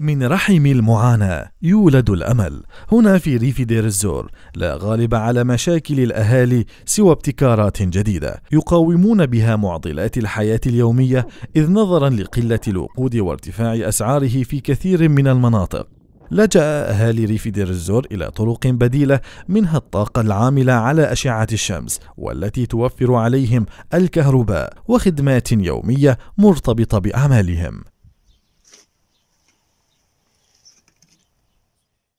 من رحم المعاناة يولد الأمل هنا في ريف دير الزور لا غالب على مشاكل الأهالي سوى ابتكارات جديدة يقاومون بها معضلات الحياة اليومية إذ نظرا لقلة الوقود وارتفاع أسعاره في كثير من المناطق لجأ أهالي ريف دير الزور إلى طرق بديلة منها الطاقة العاملة على أشعة الشمس والتي توفر عليهم الكهرباء وخدمات يومية مرتبطة بأعمالهم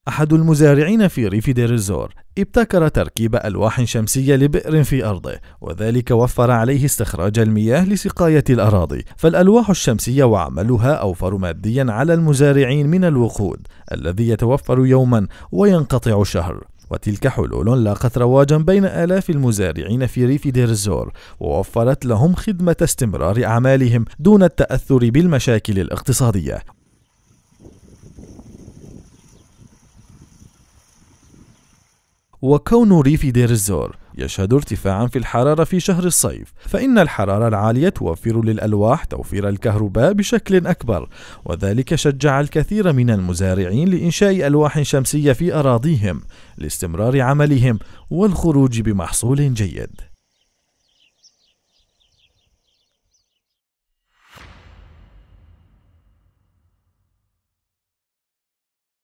أحد المزارعين في ريف دير الزور ابتكر تركيب ألواح شمسية لبئر في أرضه وذلك وفر عليه استخراج المياه لسقاية الأراضي فالألواح الشمسية وعملها أوفر ماديا على المزارعين من الوقود الذي يتوفر يوما وينقطع شهر وتلك حلول لاقت رواجا بين آلاف المزارعين في ريف دير الزور ووفرت لهم خدمة استمرار أعمالهم دون التأثر بالمشاكل الاقتصادية وكون ريف دير الزور يشهد ارتفاعا في الحرارة في شهر الصيف فإن الحرارة العالية توفر للألواح توفير الكهرباء بشكل أكبر وذلك شجع الكثير من المزارعين لإنشاء ألواح شمسية في أراضيهم لاستمرار عملهم والخروج بمحصول جيد